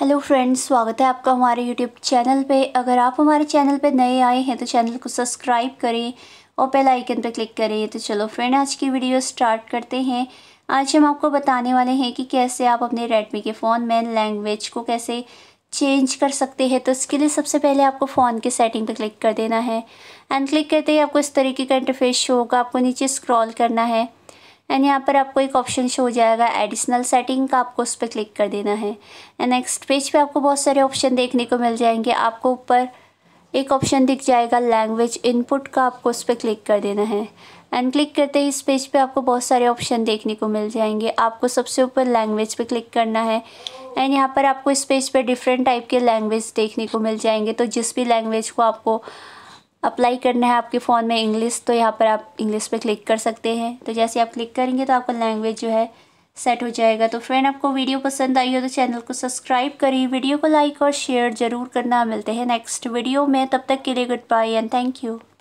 hello friends स्वागत है आपका हमारे यूट्यूब चैनल पे अगर आप हमारे चैनल पे नए आए हैं तो चैनल को सब्सक्राइब करें और बेल आइकन पे क्लिक करें तो चलो फ्रेंड आज की वीडियो स्टार्ट करते हैं आज हम आपको बताने वाले हैं कि कैसे आप अपने रेडमी के फ़ोन में लैंग्वेज को कैसे चेंज कर सकते हैं तो इसके लिए सबसे पहले आपको फ़ोन के सेटिंग पर क्लिक कर देना है एंड क्लिक करते ही आपको इस तरीके का इंटरफेस शो होगा आपको नीचे स्क्रॉल करना है एंड यहाँ पर आपको एक ऑप्शन शो हो जाएगा एडिशनल सेटिंग का आपको उस पर क्लिक कर देना है एंड नेक्स्ट पेज पे आपको बहुत सारे ऑप्शन देखने को मिल जाएंगे आपको ऊपर एक ऑप्शन दिख जाएगा लैंग्वेज इनपुट का आपको उस पर क्लिक कर देना है एंड क्लिक करते ही इस पेज पे आपको बहुत सारे ऑप्शन देखने को मिल जाएंगे आपको सबसे ऊपर लैंग्वेज पे क्लिक करना है एंड यहाँ पर आपको इस पेज पे डिफरेंट टाइप के लैंग्वेज देखने को मिल जाएंगे तो जिस भी लैंग्वेज को आपको अप्लाई करना है आपके फ़ोन में इंग्लिश तो यहाँ पर आप इंग्लिश पे क्लिक कर सकते हैं तो जैसे आप क्लिक करेंगे तो आपका लैंग्वेज जो है सेट हो जाएगा तो फ्रेंड आपको वीडियो पसंद आई हो तो चैनल को सब्सक्राइब करिए वीडियो को लाइक और शेयर ज़रूर करना मिलते हैं नेक्स्ट वीडियो में तब तक के लिए goodbye and thank you